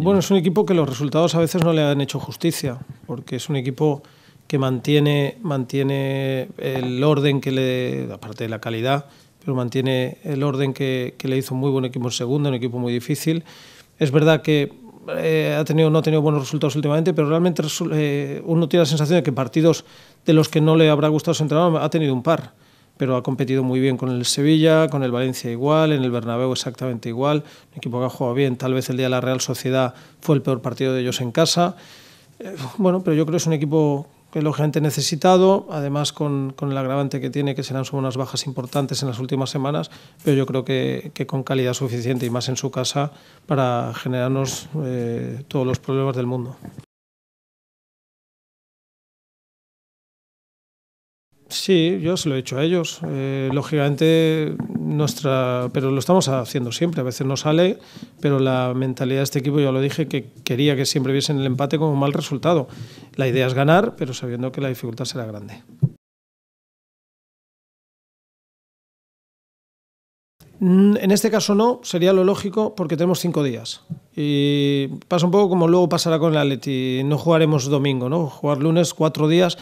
Bueno, es un equipo que los resultados a veces no le han hecho justicia, porque es un equipo que mantiene, mantiene el orden que le, aparte de la calidad, pero mantiene el orden que, le hizo un muy buen equipo en segunda, un equipo muy difícil. Es verdad que eh, ha tenido, no ha tenido buenos resultados últimamente, pero realmente eh, uno tiene la sensación de que partidos de los que no le habrá gustado su entrenador ha tenido un par pero ha competido muy bien con el Sevilla, con el Valencia igual, en el Bernabéu exactamente igual, un equipo que ha jugado bien, tal vez el día de la Real Sociedad fue el peor partido de ellos en casa, eh, bueno, pero yo creo que es un equipo que lógicamente necesitado, además con, el agravante que tiene, que serán unas bajas importantes en las últimas semanas, pero yo creo que, con calidad suficiente y más en su casa para generarnos eh, todos los problemas del mundo. Sí, yo se lo he hecho a ellos. Eh, lógicamente, nuestra. Pero lo estamos haciendo siempre. A veces no sale, pero la mentalidad de este equipo, ya lo dije, que quería que siempre viesen el empate como un mal resultado. La idea es ganar, pero sabiendo que la dificultad será grande. Mm, en este caso no, sería lo lógico porque tenemos cinco días. Y pasa un poco como luego pasará con el Atleti. No jugaremos domingo, ¿no? Jugar lunes cuatro días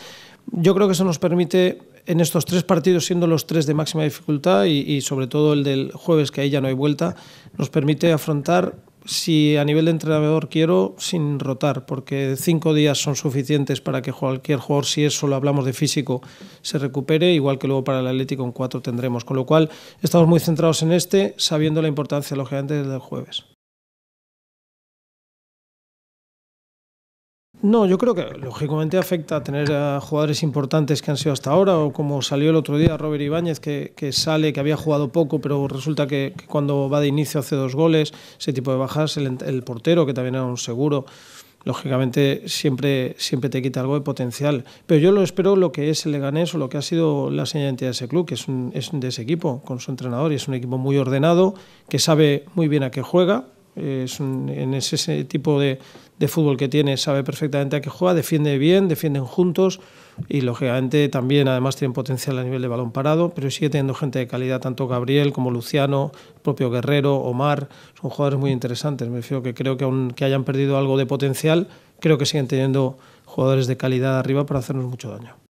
yo creo que eso nos permite en estos tres partidos, siendo los tres de máxima dificultad y, sobre todo el del jueves, que ahí ya no hay vuelta, nos permite afrontar, si a nivel de entrenador quiero, sin rotar, porque cinco días son suficientes para que cualquier jugador, si es solo hablamos de físico, se recupere, igual que luego para el Atlético en cuatro tendremos. Con lo cual, estamos muy centrados en este, sabiendo la importancia, lógicamente, del jueves. No, yo creo que lógicamente afecta tener a jugadores importantes que han sido hasta ahora, o como salió el otro día Robert Ibáñez, que, sale, que había jugado poco, pero resulta que, cuando va de inicio hace dos goles, ese tipo de bajas, el, portero, que también era un seguro lógicamente siempre, siempre te quita algo de potencial. Pero yo lo espero lo que es el Leganés o lo que ha sido la señal de ese club, que es, es de ese equipo, con su entrenador, y es un equipo muy ordenado, que sabe muy bien a qué juega, es en ese, tipo de, fútbol que tiene sabe perfectamente a qué juega, defiende bien, defienden juntos y lógicamente también además tienen potencial a nivel de balón parado, pero sigue teniendo gente de calidad, tanto Gabriel como Luciano, propio Guerrero, Omar, son jugadores muy interesantes, me refiero que creo que aunque hayan perdido algo de potencial, creo que siguen teniendo jugadores de calidad arriba para hacernos mucho daño.